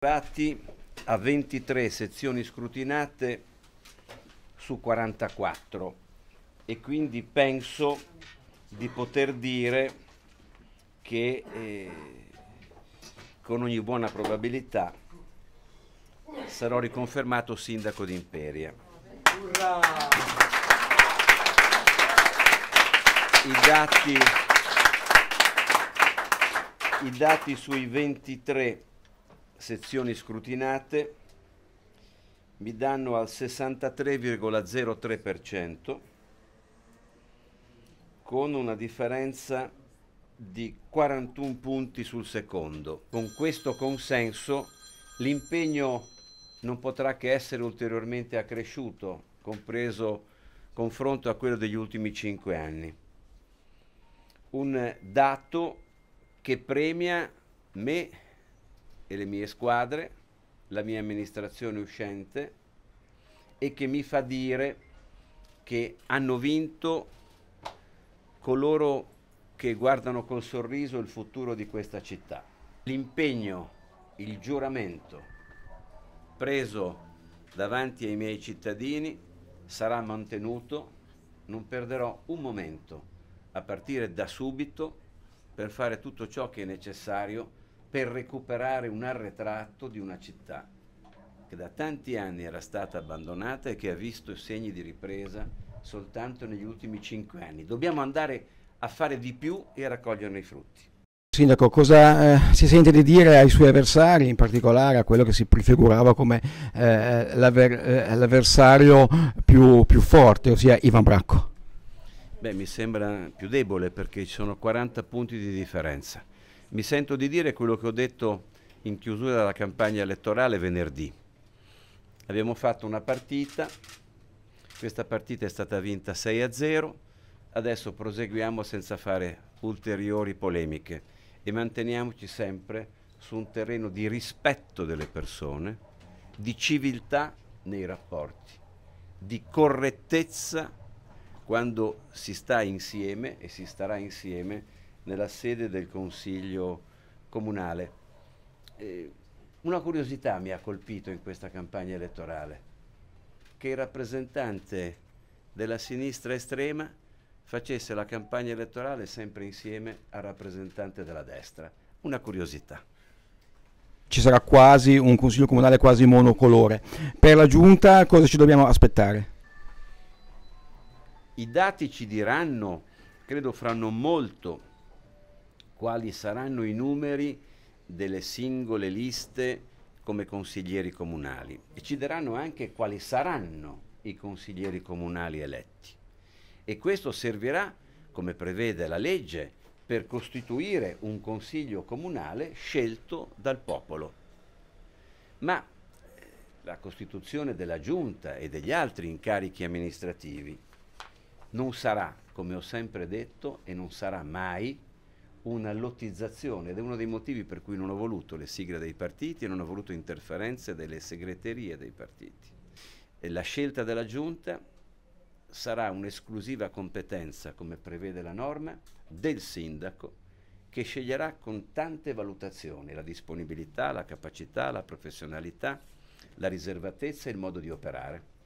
arrivati a 23 sezioni scrutinate su 44 e quindi penso di poter dire che eh, con ogni buona probabilità sarò riconfermato sindaco di Imperia. I dati, i dati sui 23 sezioni scrutinate mi danno al 63,03% con una differenza di 41 punti sul secondo. Con questo consenso l'impegno non potrà che essere ulteriormente accresciuto, compreso confronto a quello degli ultimi 5 anni. Un dato che premia me e le mie squadre, la mia amministrazione uscente e che mi fa dire che hanno vinto coloro che guardano col sorriso il futuro di questa città. L'impegno, il giuramento preso davanti ai miei cittadini sarà mantenuto, non perderò un momento a partire da subito per fare tutto ciò che è necessario per recuperare un arretratto di una città che da tanti anni era stata abbandonata e che ha visto segni di ripresa soltanto negli ultimi cinque anni. Dobbiamo andare a fare di più e a raccoglierne i frutti. Sindaco, cosa eh, si sente di dire ai suoi avversari, in particolare a quello che si prefigurava come eh, eh l'avversario più, più forte, ossia Ivan Bracco? Beh, mi sembra più debole perché ci sono 40 punti di differenza mi sento di dire quello che ho detto in chiusura della campagna elettorale venerdì. Abbiamo fatto una partita, questa partita è stata vinta 6 a 0, adesso proseguiamo senza fare ulteriori polemiche e manteniamoci sempre su un terreno di rispetto delle persone, di civiltà nei rapporti, di correttezza quando si sta insieme e si starà insieme nella sede del Consiglio comunale. Eh, una curiosità mi ha colpito in questa campagna elettorale, che il rappresentante della sinistra estrema facesse la campagna elettorale sempre insieme al rappresentante della destra. Una curiosità ci sarà quasi un consiglio comunale quasi monocolore. Per la giunta cosa ci dobbiamo aspettare? I dati ci diranno, credo fra non molto quali saranno i numeri delle singole liste come consiglieri comunali e ci daranno anche quali saranno i consiglieri comunali eletti. E questo servirà, come prevede la legge, per costituire un consiglio comunale scelto dal popolo. Ma eh, la costituzione della giunta e degli altri incarichi amministrativi non sarà, come ho sempre detto, e non sarà mai una lottizzazione ed è uno dei motivi per cui non ho voluto le sigle dei partiti e non ho voluto interferenze delle segreterie dei partiti. E la scelta della Giunta sarà un'esclusiva competenza, come prevede la norma, del sindaco che sceglierà con tante valutazioni la disponibilità, la capacità, la professionalità, la riservatezza e il modo di operare.